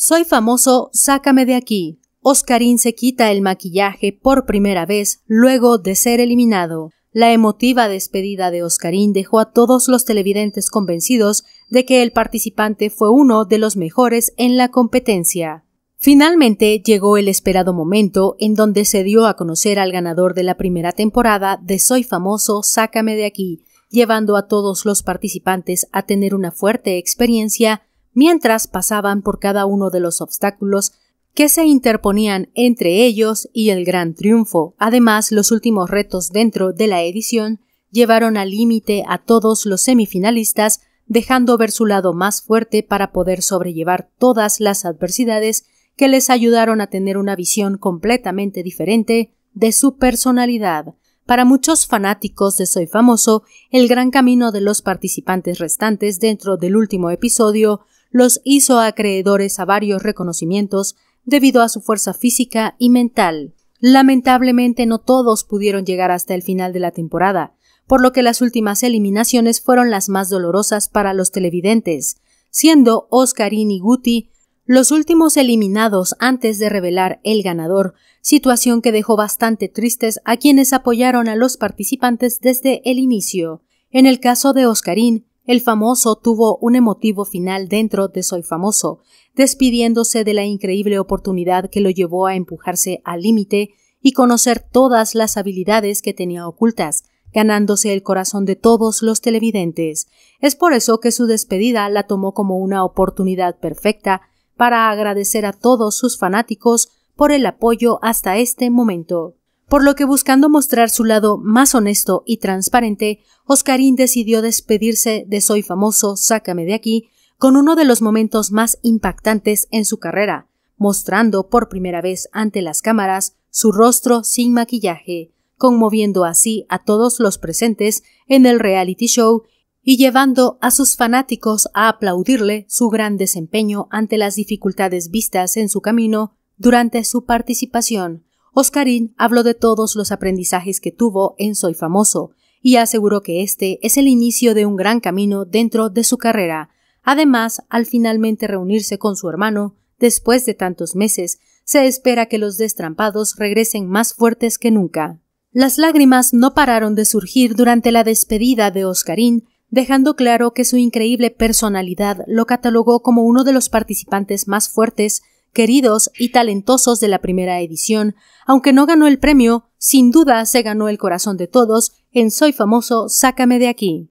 Soy famoso, sácame de aquí. Oscarín se quita el maquillaje por primera vez luego de ser eliminado. La emotiva despedida de Oscarín dejó a todos los televidentes convencidos de que el participante fue uno de los mejores en la competencia. Finalmente llegó el esperado momento en donde se dio a conocer al ganador de la primera temporada de Soy famoso, sácame de aquí, llevando a todos los participantes a tener una fuerte experiencia mientras pasaban por cada uno de los obstáculos que se interponían entre ellos y el gran triunfo. Además, los últimos retos dentro de la edición llevaron al límite a todos los semifinalistas, dejando ver su lado más fuerte para poder sobrellevar todas las adversidades que les ayudaron a tener una visión completamente diferente de su personalidad. Para muchos fanáticos de Soy Famoso, el gran camino de los participantes restantes dentro del último episodio los hizo acreedores a varios reconocimientos debido a su fuerza física y mental. Lamentablemente no todos pudieron llegar hasta el final de la temporada, por lo que las últimas eliminaciones fueron las más dolorosas para los televidentes, siendo Oscarín y Guti los últimos eliminados antes de revelar el ganador, situación que dejó bastante tristes a quienes apoyaron a los participantes desde el inicio. En el caso de Oscarín, el famoso tuvo un emotivo final dentro de Soy Famoso, despidiéndose de la increíble oportunidad que lo llevó a empujarse al límite y conocer todas las habilidades que tenía ocultas, ganándose el corazón de todos los televidentes. Es por eso que su despedida la tomó como una oportunidad perfecta para agradecer a todos sus fanáticos por el apoyo hasta este momento por lo que buscando mostrar su lado más honesto y transparente, Oscarín decidió despedirse de Soy famoso, sácame de aquí, con uno de los momentos más impactantes en su carrera, mostrando por primera vez ante las cámaras su rostro sin maquillaje, conmoviendo así a todos los presentes en el reality show y llevando a sus fanáticos a aplaudirle su gran desempeño ante las dificultades vistas en su camino durante su participación, Oscarín habló de todos los aprendizajes que tuvo en Soy Famoso y aseguró que este es el inicio de un gran camino dentro de su carrera. Además, al finalmente reunirse con su hermano, después de tantos meses, se espera que los destrampados regresen más fuertes que nunca. Las lágrimas no pararon de surgir durante la despedida de Oscarín, dejando claro que su increíble personalidad lo catalogó como uno de los participantes más fuertes queridos y talentosos de la primera edición. Aunque no ganó el premio, sin duda se ganó el corazón de todos en Soy famoso, sácame de aquí.